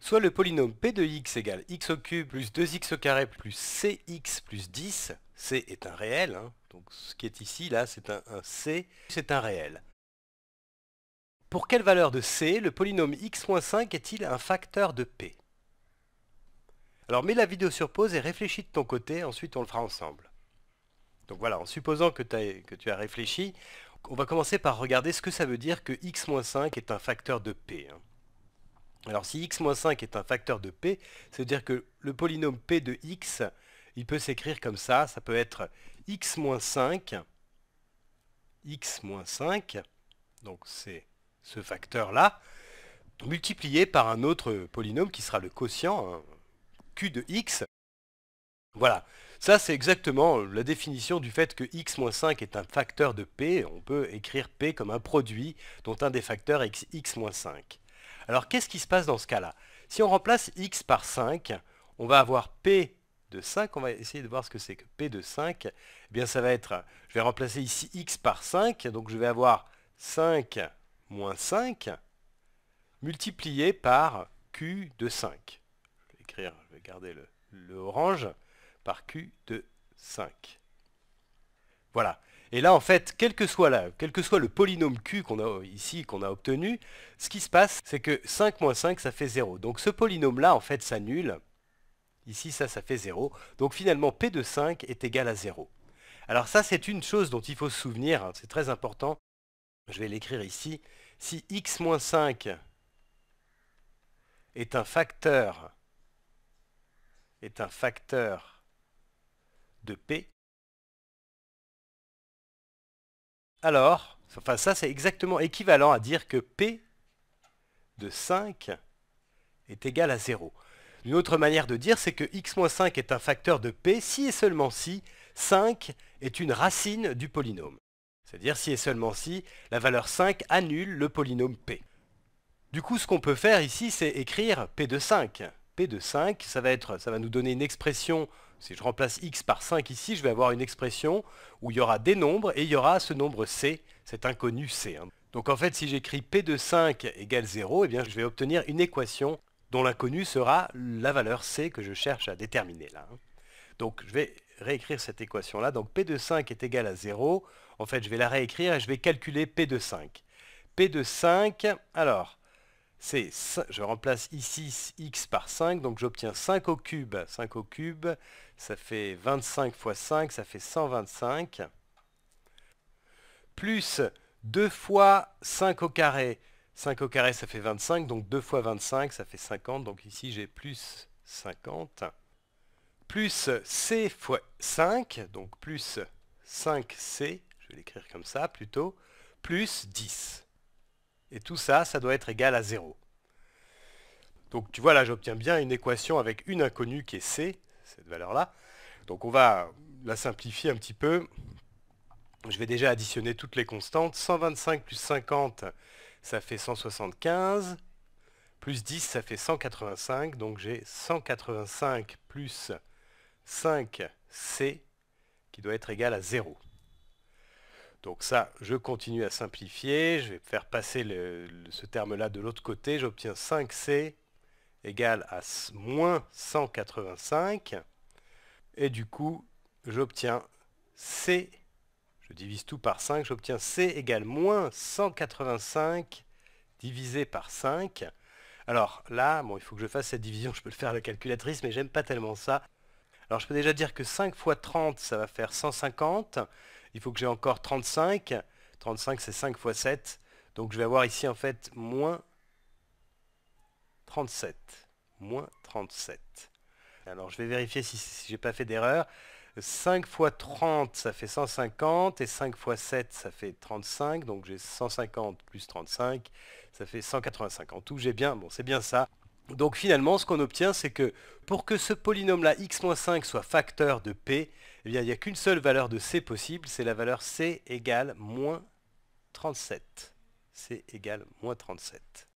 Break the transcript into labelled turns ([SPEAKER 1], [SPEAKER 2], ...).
[SPEAKER 1] soit le polynôme p de x égale x au cube plus 2x au carré plus cx plus 10, c est un réel, hein. donc ce qui est ici, là, c'est un, c, c'est un réel. Pour quelle valeur de c, le polynôme x-5 est-il un facteur de p Alors mets la vidéo sur pause et réfléchis de ton côté, ensuite on le fera ensemble. Donc voilà, en supposant que, tu as réfléchi, on va commencer par regarder ce que ça veut dire que x-5 est un facteur de p. Hein. Alors si x-5 est un facteur de p, cest à dire que le polynôme p de x, il peut s'écrire comme ça, ça peut être x-5, x-5, donc c'est ce facteur-là, multiplié par un autre polynôme qui sera le quotient, hein, q de x. Voilà, ça c'est exactement la définition du fait que x-5 est un facteur de p, on peut écrire p comme un produit dont un des facteurs est x-5. Alors qu'est-ce qui se passe dans ce cas-là Si on remplace x par 5, on va avoir p de 5, on va essayer de voir ce que c'est que p de 5, eh bien ça va être, je vais remplacer ici x par 5, donc je vais avoir 5 moins 5 multiplié par q de 5. Je vais écrire, je vais garder le, le orange, par q de 5. Voilà. Et là, en fait, quel que soit, quel que soit le polynôme Q qu'on a ici, qu'on a obtenu, ce qui se passe, c'est que 5 moins 5, ça fait 0. Donc ce polynôme-là, en fait, s'annule. Ici, ça, ça fait 0. Donc finalement, P de 5 est égal à 0. Alors ça, c'est une chose dont il faut se souvenir, hein, c'est très important. Je vais l'écrire ici. Si x moins 5 est un facteur est un facteur de P, Alors, enfin ça c'est exactement équivalent à dire que P de 5 est égal à 0. Une autre manière de dire, c'est que x-5 est un facteur de p si et seulement si 5 est une racine du polynôme. C'est-à-dire si et seulement si la valeur 5 annule le polynôme p. Du coup, ce qu'on peut faire ici, c'est écrire p de 5. p de 5, ça va, être, ça va nous donner une expression si je remplace x par 5 ici, je vais avoir une expression où il y aura des nombres et il y aura ce nombre c, cet inconnu c. Hein. Donc en fait, si j'écris p de 5 égale 0, eh bien, je vais obtenir une équation dont l'inconnu sera la valeur c que je cherche à déterminer. Là. Hein. Donc je vais réécrire cette équation-là. Donc p de 5 est égal à 0. En fait, je vais la réécrire et je vais calculer p de 5. p de 5, alors, c'est, je remplace ici x par 5, donc j'obtiens 5 au cube. 5 au cube, ça fait 25 fois 5, ça fait 125. Plus 2 fois 5 au carré. 5 au carré, ça fait 25, donc 2 fois 25, ça fait 50, donc ici j'ai plus 50. Plus c fois 5, donc plus 5c, je vais l'écrire comme ça plutôt, plus 10. Et tout ça, ça doit être égal à 0. Donc tu vois là, j'obtiens bien une équation avec une inconnue qui est C, cette valeur-là. Donc on va la simplifier un petit peu. Je vais déjà additionner toutes les constantes. 125 plus 50, ça fait 175. Plus 10, ça fait 185. Donc j'ai 185 plus 5C qui doit être égal à 0. Donc ça, je continue à simplifier, je vais faire passer ce terme-là de l'autre côté, j'obtiens 5C égale à moins 185, et du coup, j'obtiens C, je divise tout par 5, j'obtiens C égale moins 185 divisé par 5. Alors là, bon, il faut que je fasse cette division, je peux le faire à la calculatrice, mais j'aime pas tellement ça. Alors je peux déjà dire que 5 fois 30, ça va faire 150 il faut que j'ai encore 35. 35 c'est 5 fois 7. Donc je vais avoir ici en fait moins 37. Moins 37. Alors je vais vérifier si, je j'ai pas fait d'erreur. 5 fois 30 ça fait 150 et 5 fois 7 ça fait 35 donc j'ai 150 plus 35 ça fait 185 en tout j'ai bien bon c'est bien ça donc finalement ce qu'on obtient c'est que pour que ce polynôme là x-5 soit facteur de p eh bien, il n'y a qu'une seule valeur de C possible, c'est la valeur C égale moins 37. C égale moins 37.